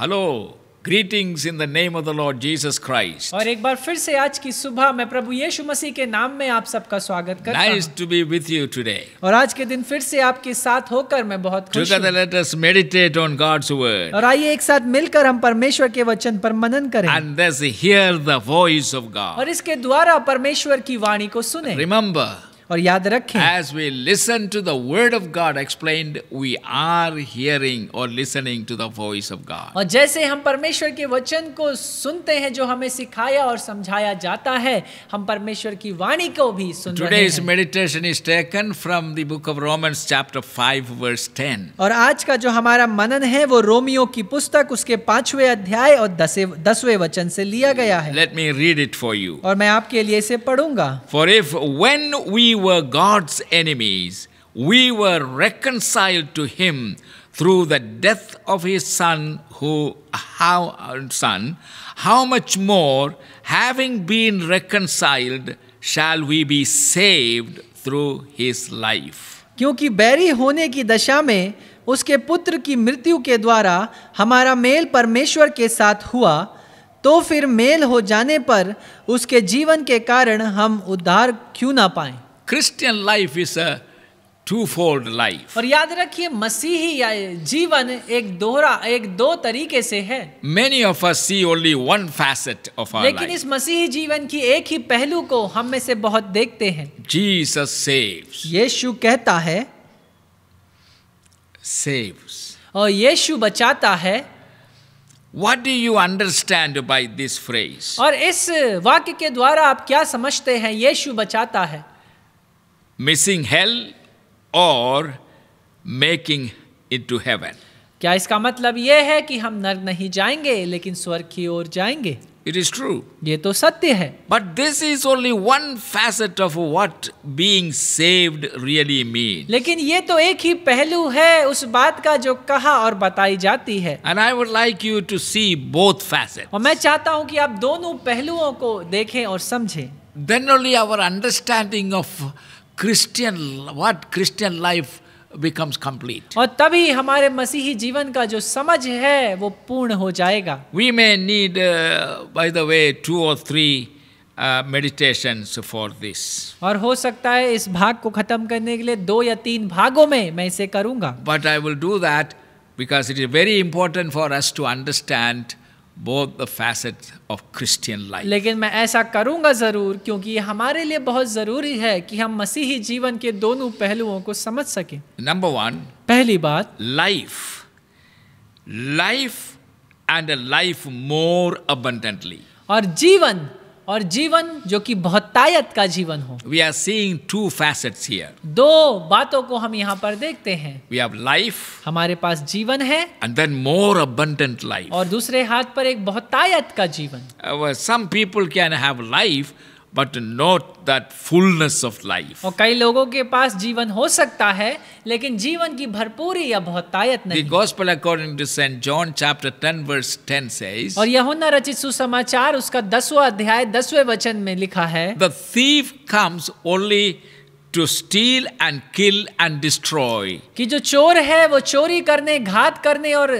Hello greetings in the name of the lord Jesus Christ और एक बार फिर से आज की सुबह मैं प्रभु यीशु मसीह के नाम में आप सबका स्वागत करता हूं nice to be with you today और आज के दिन फिर से आपके साथ होकर मैं बहुत खुश हूं let us meditate on God's word और आइए एक साथ मिलकर हम परमेश्वर के वचन पर मनन करें and let's hear the voice of God और इसके द्वारा परमेश्वर की वाणी को सुने रिमेंबर और याद रखें as we listen to the word of God explain we are hearing और listening to the voice of God और जैसे हम परमेश्वर के वचन को सुनते हैं जो हमें सिखाया और समझाया जाता है हम परमेश्वर की वाणी को भी सुन Today's रहे हैं meditation is taken from the book of Romans chapter 5 verse 10 और आज का जो हमारा मनन है वो रोमियो की पुस्तक उसके पांचवे अध्याय और दसवें वचन से लिया गया है let me read it for you और मैं आपके लिए इसे पढ़ूंगा for if when we were God's enemies, we were reconciled to him through the death of his son who how son how much more having been reconciled shall we be saved through his life क्योंकि बैरी होने की दशा में उसके पुत्र की मृत्यु के द्वारा हमारा मेल परमेश्वर के साथ हुआ तो फिर मेल हो जाने पर उसके जीवन के कारण हम उद्धार क्यों ना पाएं Christian life is a twofold life और याद रखिए मसीही जीवन एक दोहरा एक दो तरीके से है many of us see only one facet of our लेकिन इस मसीही जीवन की एक ही पहलू को हम में से बहुत देखते हैं जीसस सेव्स यीशु कहता है सेव्स और यीशु बचाता है What do you understand by this phrase? और इस वाक्य के द्वारा आप क्या समझते हैं यीशु बचाता है मिसिंग हेल और मेकिंग इनटू हेवन क्या इसका मतलब यह है कि हम नर्क नहीं जाएंगे लेकिन स्वर्ग की ओर जाएंगे इट इज ट्रू ये तो सत्य है but this is only one facet of what being saved mean लेकिन ये तो एक ही पहलू है उस बात का जो कहा और बताई जाती है and I would like you to see both facet और मैं चाहता हूँ कि आप दोनों पहलुओं को देखें और समझें then only our understanding of Christian, what Christian life becomes complete. और तभी हमारे मसीही जीवन का जो समझ है वो पूर्ण हो जाएगा We may need, uh, by the way, two or three uh, meditations for this. और हो सकता है इस भाग को खत्म करने के लिए दो या तीन भागों में मैं इसे करूंगा But I will do that because it is very important for us to understand both the facets of Christian life. लेकिन मैं ऐसा करूंगा जरूर क्योंकि हमारे लिए बहुत जरूरी है कि हम मसीही जीवन के दोनों पहलुओं को समझ सकें नंबर वन पहली बात life life and life more abundantly और जीवन और जीवन जो कि बहुतायत का जीवन हो we are seeing two facets here दो बातों को हम यहाँ पर देखते हैं वी हैव लाइफ हमारे पास जीवन है and then more abundant life और दूसरे हाथ पर एक बहुतायत का जीवन some people can have life but not that fullness of life और कई लोगों के पास जीवन हो सकता है लेकिन जीवन की भरपूरी या बहुतायत नहीं gospel according to saint John chapter 10 verse 10 says और यहोना रचित सुसमाचार उसका 10वां अध्याय 10वें वचन में लिखा है the thief comes only to steal and kill and destroy कि जो चोर है वो चोरी करने घात करने और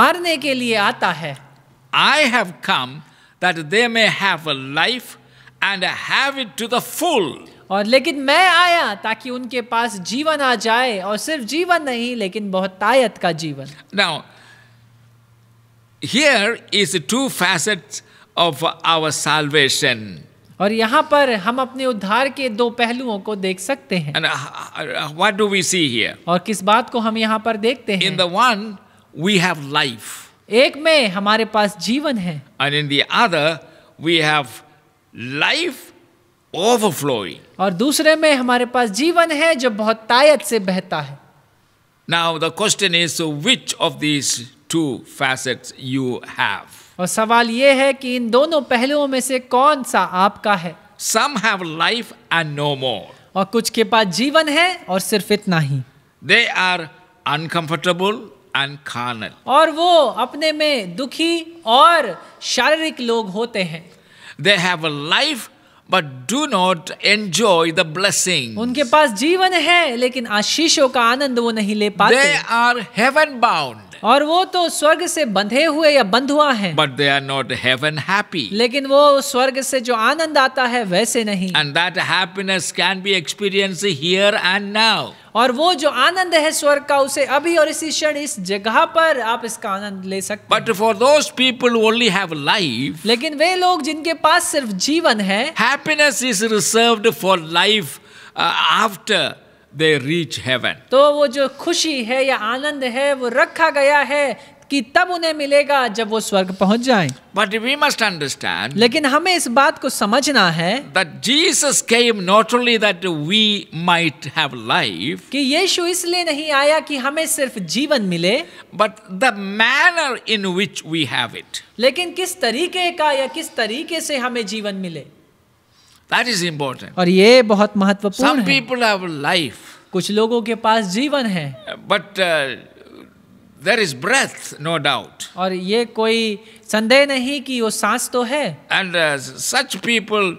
मारने के लिए आता है I have come that they may have a life and have it to the full और लेकिन मैं आया ताकि उनके पास जीवन आ जाए और सिर्फ जीवन नहीं लेकिन बहुत तायत का जीवन now here is two facet of our salvation और यहां पर हम अपने उद्धार के दो पहलुओं को देख सकते हैं what do we see here और किस बात को हम यहां पर देखते हैं in the one we have life एक में हमारे पास जीवन है and in the other we have life overflowing और दूसरे में हमारे पास जीवन है जो बहुत तायत से बहता है now the question is which of these two facets you have और सवाल यह है कि इन दोनों पहलुओं में से कौन सा आपका है some have life and no more और कुछ के पास जीवन है और सिर्फ इतना ही they are uncomfortable and carnal और वो अपने में दुखी और शारीरिक लोग होते हैं they have a life but do not enjoy the blessing उनके पास जीवन है लेकिन आशीषों का आनंद वो नहीं ले पाते they are heaven bound और वो तो स्वर्ग से बंधे हुए या बंधुआ हैं but they are not heaven happy लेकिन वो स्वर्ग से जो आनंद आता है वैसे नहीं and that happiness can be experience here and now और वो जो आनंद है स्वर्ग का उसे अभी और इसी क्षण इस जगह पर आप इसका आनंद ले सकते but for those people only have life लेकिन वे लोग जिनके पास सिर्फ जीवन है happiness is reserved for life after they reach heaven. तो वो जो खुशी है या आनंद है वो रखा गया है कि तब उन्हें मिलेगा जब वो स्वर्ग पहुंच जाए बट वी मस्ट अंडरस्टैंड लेकिन हमें इस बात को समझना है that Jesus came not only that we might have life कि यीशु इसलिए नहीं आया कि हमें सिर्फ जीवन मिले but the manner in which we have it लेकिन किस तरीके का या किस तरीके से हमें जीवन मिले That is important. और ये बहुत महत्वपूर्ण Some people have life. कुछ लोगों के पास जीवन है But uh, there is breath, no doubt. और ये कोई संदेह नहीं कि वो सांस तो है And uh, such people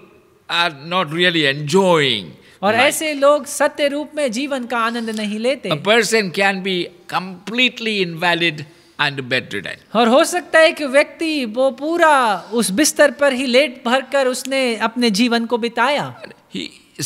are not really enjoying. और life. ऐसे लोग सत्य रूप में जीवन का आनंद नहीं लेते A person can be completely invalid and bed और हो सकता है कि व्यक्ति वो पूरा उस बिस्तर पर ही लेट भर उसने अपने जीवन को बिताया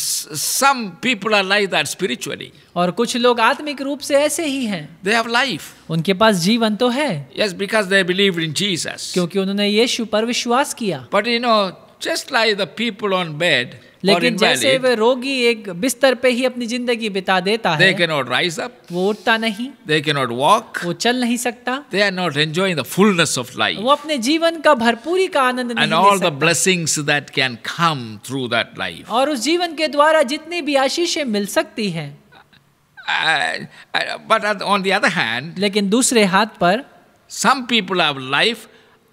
some people are like that spiritually और कुछ लोग आत्मिक रूप से ऐसे ही हैं they have life उनके पास जीवन तो है yes because they believed in jesus क्योंकि उन्होंने यीशु पर विश्वास किया but you know just like the people on bed लेकिन जैसे वह रोगी एक बिस्तर पे ही अपनी जिंदगी बिता देता है दे नॉट राइज अप वो उठता नहीं दे नॉट वॉक वो चल नहीं सकता they are not enjoying the fullness of life वो अपने जीवन का भरपूरी का आनंद नहीं ले सकता and all the blessings that can come through that life और उस जीवन के द्वारा जितनी भी आशीषें मिल सकती है but on the other hand लेकिन दूसरे हाथ पर some people have life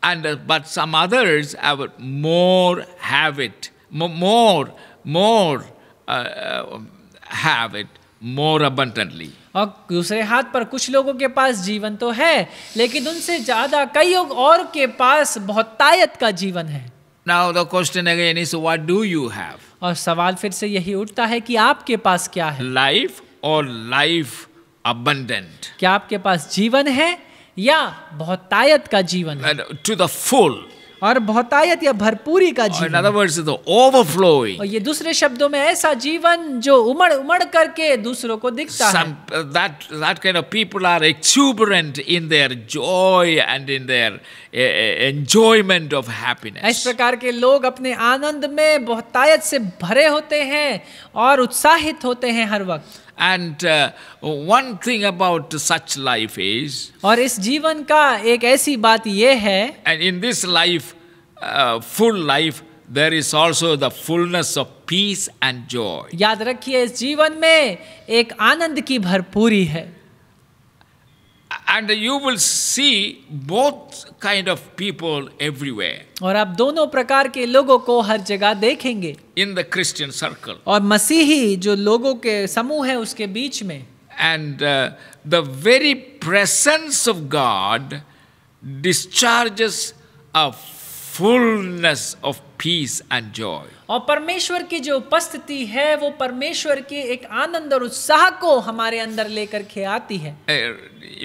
and uh, but some others have more have it, more, more uh, have it, more abundantly. और दूसरे हाथ पर कुछ लोगों के पास जीवन तो है लेकिन उनसे ज्यादा कई और के पास बहुतायत का जीवन है Now the question again is what do you have? और सवाल फिर से यही उठता है कि आपके पास क्या है? Life or life abundant? क्या आपके पास जीवन है या बहुतायत का जीवन है टू द फुल और बहुतायत या भरपूरी का जीवन इन और ये दूसरे शब्दों में ऐसा जीवन जो उमड़ उमड़ करके दूसरों को दिखता Some, है uh, that, that kind of people are exuberant in their joy and in their uh, uh, enjoyment of happiness इस प्रकार के लोग अपने आनंद में बहुतायत से भरे होते हैं और उत्साहित होते हैं हर वक्त And uh, one thing about such life is और इस जीवन का एक ऐसी बात यह है and in this life uh, full life there is also the fullness of peace and joy याद रखिए इस जीवन में एक आनंद की भरपूरी है and you will see both kind of people everywhere और आप दोनों प्रकार के लोगों को हर जगह देखेंगे in the christian circle और मसीही जो लोगों के समूह है उसके बीच में and uh, the very presence of god discharges a fullness of peace and joy और परमेश्वर की जो उपस्थिति है वो परमेश्वर के एक आनंद और उत्साह को हमारे अंदर लेकर के आती है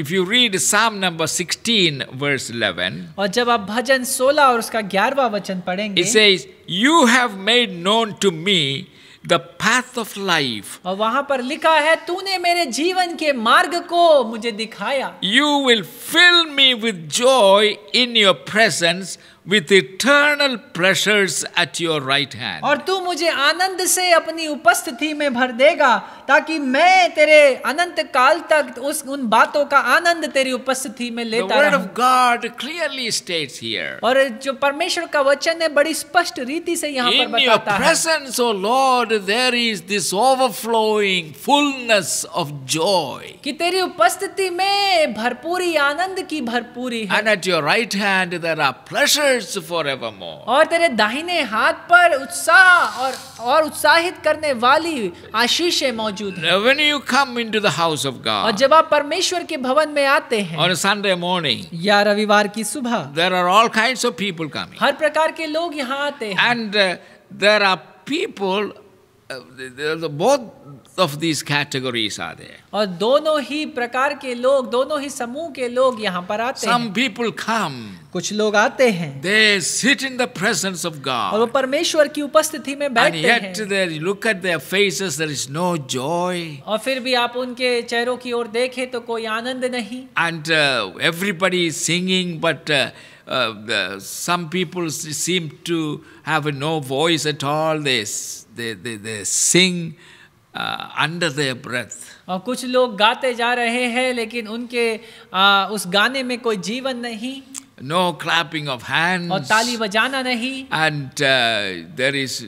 if you read psalm number 16 verse 11 और जब आप भजन 16 और उसका 11वां वचन पढ़ेंगे it says you have made known to me the path of life और वहां पर लिखा है तूने मेरे जीवन के मार्ग को मुझे दिखाया you will fill me with joy in your presence with eternal pleasures at your right hand. और तू मुझे आनंद से अपनी उपस्थिति में भर देगा ताकि मैं तेरे अनंत काल तक उस उन बातों का आनंद तेरी उपस्थिति में लेता रहूं. The word of God clearly states here. और जो परमेश्वर का वचन है बड़ी स्पष्ट रीति से यहाँ पर बताता है. In your presence, O Lord, there is this overflowing fullness of joy. कि तेरी उपस्थिति में भरपूरी आनंद की भरपूरी है. And at your right hand there are pleasures sinners forevermore. और तेरे दाहिने हाथ पर उत्साह और और उत्साहित करने वाली आशीषें मौजूद हैं. When you come into the house of God. और जब आप परमेश्वर के भवन में आते हैं. On a Sunday morning. या रविवार की सुबह. There are all kinds of people coming. हर प्रकार के लोग यहाँ आते हैं. And uh, there are people, uh, both of these categories are there. और दोनों ही प्रकार के लोग दोनों ही समूह के लोग यहाँ पर आते Some हैं. Some people come. कुछ लोग आते हैं. They sit in the presence of God. और वो परमेश्वर की उपस्थिति में बैठते हैं. And yet they look at their faces, there is no joy. और फिर भी आप उनके चेहरों की ओर देखें तो कोई आनंद नहीं. And uh, everybody is singing, but uh, Uh, the, some people seem to have no voice at all. They, they, they, they sing, under the breath और कुछ लोग गाते जा रहे हैं लेकिन उनके uh, उस गाने में कोई जीवन नहीं no clapping of hands और ताली बजाना नहीं and uh, there is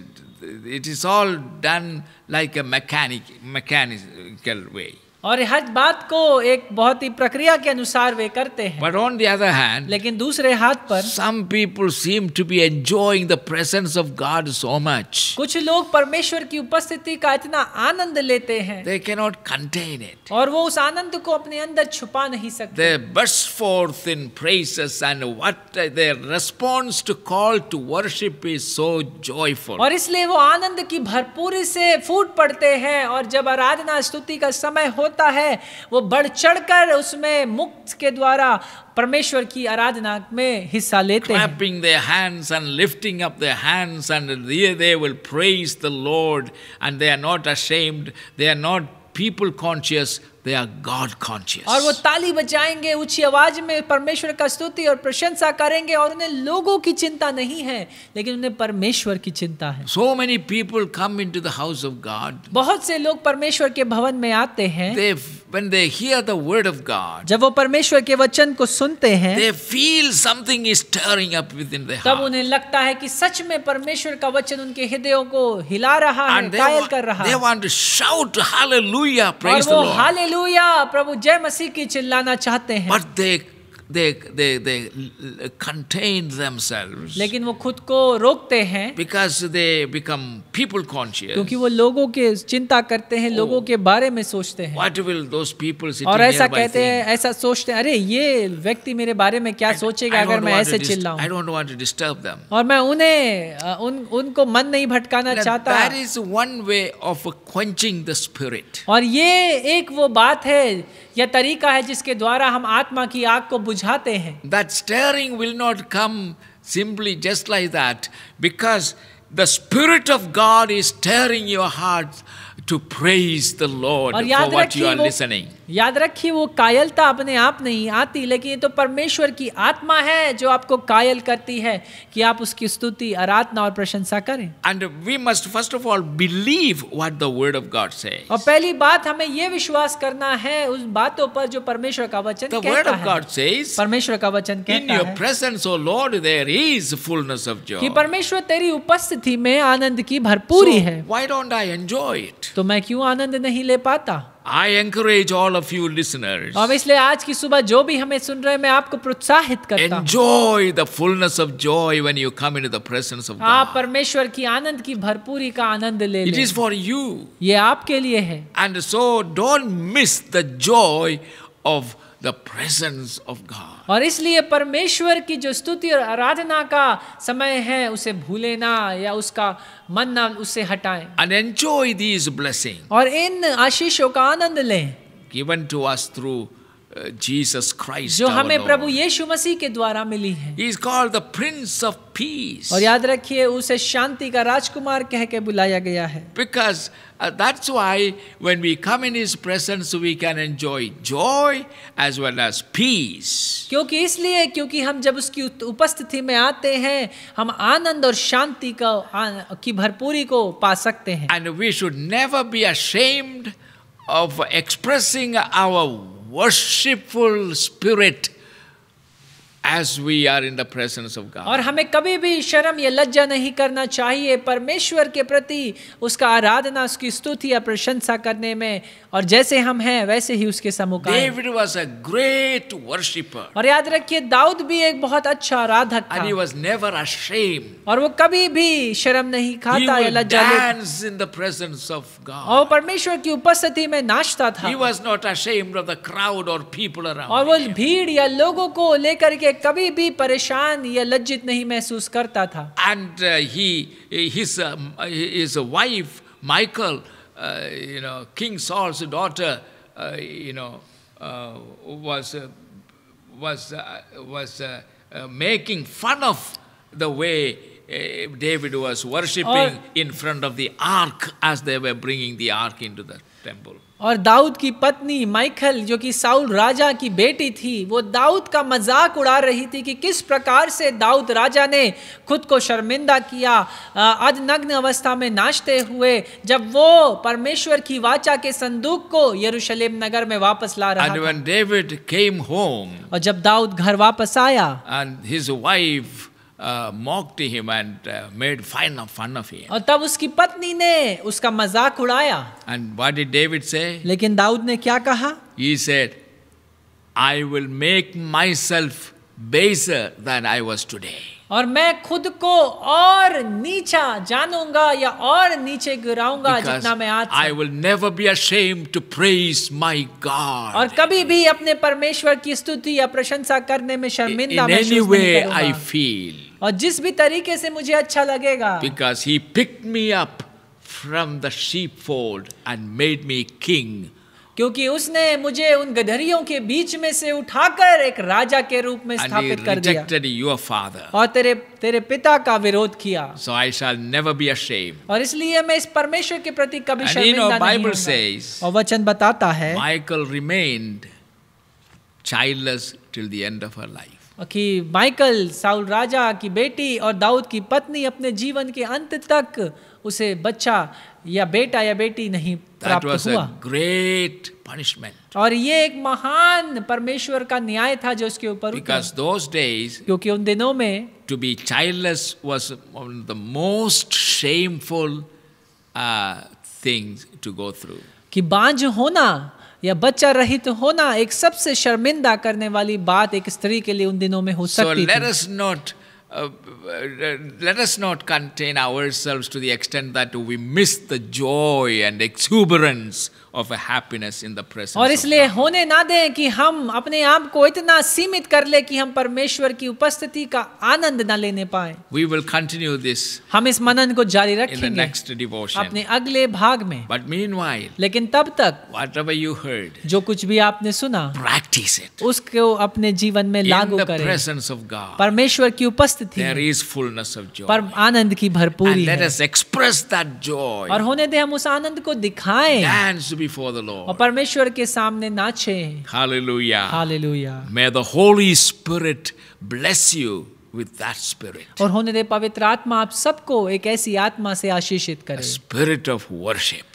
it is all done like a mechanic mechanical way और हर बात को एक बहुत ही प्रक्रिया के अनुसार वे करते हैं but on the other hand लेकिन दूसरे हाथ पर some people seem to be enjoying the presence of God so much कुछ लोग परमेश्वर की उपस्थिति का इतना आनंद लेते हैं they can not contain it और वो उस आनंद को अपने अंदर छुपा नहीं सकते they burst forth in praises and what their response to call to worship is so joyful और इसलिए वो आनंद की भरपूरी से फूट पड़ते हैं और जब आराधना स्तुति का समय हो होता है वो बढ़ चढ़ कर उसमें मुक्त के द्वारा परमेश्वर की आराधना में हिस्सा लेते हैं their hands and lifting up their hands and they, they will praise the lord and they are not ashamed they are not people conscious they are God conscious. और वो ताली बजाएंगे ऊंची आवाज में परमेश्वर का स्तुति और प्रशंसा करेंगे और उन्हें लोगों की चिंता नहीं है लेकिन उन्हें परमेश्वर की चिंता है So many people come into the house of God. बहुत से लोग परमेश्वर के भवन में आते हैं They when they hear the word of God. जब वो परमेश्वर के वचन को सुनते हैं They feel something is stirring up within their heart. तब उन्हें लगता है कि सच में परमेश्वर का वचन उनके हृदयों को हिला रहा है, कायल कर रहा है. They want to shout hallelujah, praise the Lord. और वो हालेलुया प्रभु जय मसीह की चिल्लाना चाहते हैं पर देख they, they, they contain themselves. lekin wo khud ko rokte hain because they become people conscious. kyunki wo logo ke chinta karte hain logo ke bare mein sochte hain What will those people sitting और ऐसा aur aisa kehte hain aisa sochte hain are ye vyakti mere bare mein kya sochega agar main aise chillaun I don't want to disturb them. aur main unhe un unko man nahi bhatkana chahta there is one way of quenching the spirit. aur ye ek wo baat hai यह तरीका है जिसके द्वारा हम आत्मा की आग को बुझाते हैं that stirring will not come simply just like that because the spirit of God is stirring your heart to praise the Lord for what you are listening. याद रखिए वो कायलता अपने आप नहीं आती लेकिन ये तो परमेश्वर की आत्मा है जो आपको कायल करती है कि आप उसकी स्तुति आराधना और प्रशंसा करें and we must first of all believe what the word of God says और पहली बात हमें ये विश्वास करना है उस बातों पर जो परमेश्वर का वचन the कहता word of God है says, परमेश्वर का वचन कहता In your presence, है Lord there is fullness of joy कि परमेश्वर तेरी उपस्थिति में आनंद की भरपूरी है why don't I enjoy it तो मैं क्यों आनंद नहीं ले पाता I encourage all of you listeners और इसलिए आज की सुबह जो भी हमें सुन रहे हैं मैं आपको प्रोत्साहित करता हूं enjoy the fullness of joy when you come into the presence of God आप परमेश्वर की आनंद की भरपूरी का आनंद ले इट इज फॉर यू ये आपके लिए है and so don't miss the joy of the presence of God. और इसलिए परमेश्वर की जो स्तुति और आराधना का समय है उसे भूले ना या उसका मन ना उसे हटाएं. And enjoy these blessings. और इन आशीषों का आनंद लें. Given to us through Jesus uh, Christ जो हमें प्रभु यीशु मसीह के द्वारा मिली है he is called the prince of peace और याद रखिए उसे शांति का राजकुमार कह के बुलाया गया है because that's why when we come in his presence we can enjoy joy as well as peace क्योंकि इसलिए क्योंकि हम जब उसकी उपस्थिति में आते हैं हम आनंद और शांति का की भरपूरी को पा सकते हैं and we should never be ashamed of expressing our worshipful spirit as we are in the presence of God. और हमें कभी भी शर्म या लज्जा नहीं करना चाहिए परमेश्वर के प्रति उसका आराधना उसकी स्तुति या प्रशंसा करने में और जैसे हम हैं वैसे ही उसके समुख David was a great worshipper. और याद रखिए दाऊद भी एक बहुत अच्छा आराधक था And he was never ashamed. और वो कभी भी शर्म नहीं खाता या लज्जा dance in the presence of God. और परमेश्वर की उपस्थिति में नाचता था He was not ashamed of the crowd or people around. और वो भीड़ या लोगों को लेकर के कभी भी परेशान या लज्जित नहीं महसूस करता था and he his his wife Michael you know king Saul's daughter you know was was was making fun of the way David was worshipping in front of the ark as they were bringing the ark into the temple और दाऊद की पत्नी Michael जो कि Saul राजा की बेटी थी वो दाऊद का मजाक उड़ा रही थी कि किस प्रकार से दाऊद राजा ने खुद को शर्मिंदा किया अधनग्न अवस्था में नाचते हुए जब वो परमेश्वर की वाचा के संदूक को यरूशलेम नगर में वापस ला रहा था। home, और जब दाऊद घर वापस आया and his wife Uh, mocked him and uh, made fun of, fun of him. और तब उसकी पत्नी ने उसका मजाक उड़ाया. And what did David say? लेकिन दाऊद ने क्या कहा? He said, I will make myself baser than I was today. और मैं खुद को और नीचा जानूंगा या और नीचे गिराऊंगा जितना मैं आज I will never be ashamed to praise my God और कभी भी अपने परमेश्वर की स्तुति या प्रशंसा करने में शर्मिंदा in नहीं way आई फील और जिस भी तरीके से मुझे अच्छा लगेगा because he pick me up from the fold and made me king क्योंकि उसने मुझे उन गधरियों के बीच में से उठाकर एक राजा के रूप में स्थापित कर दिया और तेरे तेरे पिता का विरोध किया so I shall never be ashamed. और इसलिए मैं इस परमेश्वर के प्रति कभी शर्मिंदा नहीं Bible says, और वचन बताता है Michael remained childless till the end of her life. कि माइकल साउल राजा की बेटी और दाऊद की पत्नी अपने जीवन के अंत तक उसे बच्चा या बेटा या बेटी नहीं प्राप्त हुआ ग्रेट पनिशमेंट और ये एक महान परमेश्वर का न्याय था जो उसके ऊपर क्योंकि उन दिनों में to be childless was the most shameful things to go through कि बांझ होना या बच्चा रहित होना एक सबसे शर्मिंदा करने वाली बात एक स्त्री के लिए उन दिनों में हो सकती so, थी। Uh, let us not contain ourselves to the extent that we miss the joy and exuberance of a happiness in the presence और इसलिए होने ना दें कि हम अपने आप को इतना सीमित कर ले कि हम परमेश्वर की उपस्थिति का आनंद ना लेने पाए We will continue this हम इस मनन को जारी रखेंगे in the next devotion अपने अगले भाग में But meanwhile लेकिन तब तक whatever you heard जो कुछ भी आपने सुना practice it उसको अपने जीवन में लागू करें in the presence of God परमेश्वर की उपस्थिति there is fullness of joy पर आनंद की भरपूरी and let us express that joy और होने दे हम उस आनंद को दिखाएं dance before the Lord. Hallelujah. Hallelujah. May the Holy Spirit bless you with that spirit. A spirit of worship.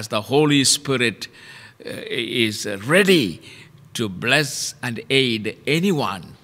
As the Holy Spirit uh, is ready to bless and aid anyone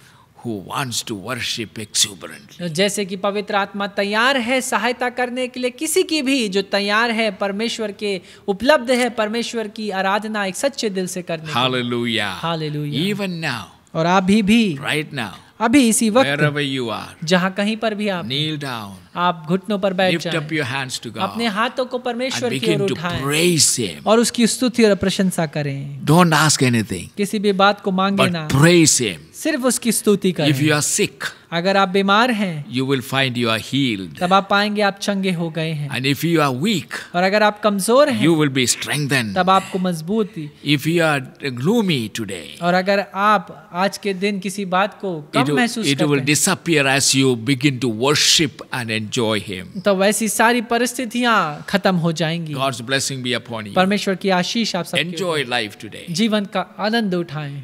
who wants to worship exuberantly. तो जैसे कि पवित्र आत्मा तैयार है सहायता करने के लिए किसी की भी जो तैयार है परमेश्वर के उपलब्ध है परमेश्वर की आराधना एक सच्चे दिल से करने Hallelujah. Hallelujah. Even now. और अभी भी right now. अभी इसी वक्त Wherever you are, जहाँ कहीं पर भी आप kneel down. आप घुटनों पर बैठ अपने हाथों को परमेश्वर की ओर उठाएं और उसकी स्तुति और प्रशंसा करें डोंट आस्क एनीथिंग किसी भी बात को मांगे ना प्रेज हिम सिर्फ उसकी स्तुति करें इफ यू आर सिक अगर आप बीमार हैं you will find you are healed तब आप पाएंगे आप चंगे हो गए हैं and if you are weak और अगर आप कमजोर हैं यू विल बी स्ट्रेंथन तब आपको मजबूती if you are gloomy today और अगर आप आज के दिन किसी बात को कम महसूस करते हैं it will disappear as you begin to worship and enjoy him. तो वैसी सारी परिस्थितियां खत्म हो जाएंगी God's blessing be upon you. परमेश्वर की आशीष आप सबके Enjoy life today. जीवन का आनंद उठाएं.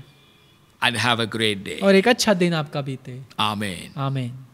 And have a great day. और एक अच्छा दिन आपका बीते. Amen. Amen.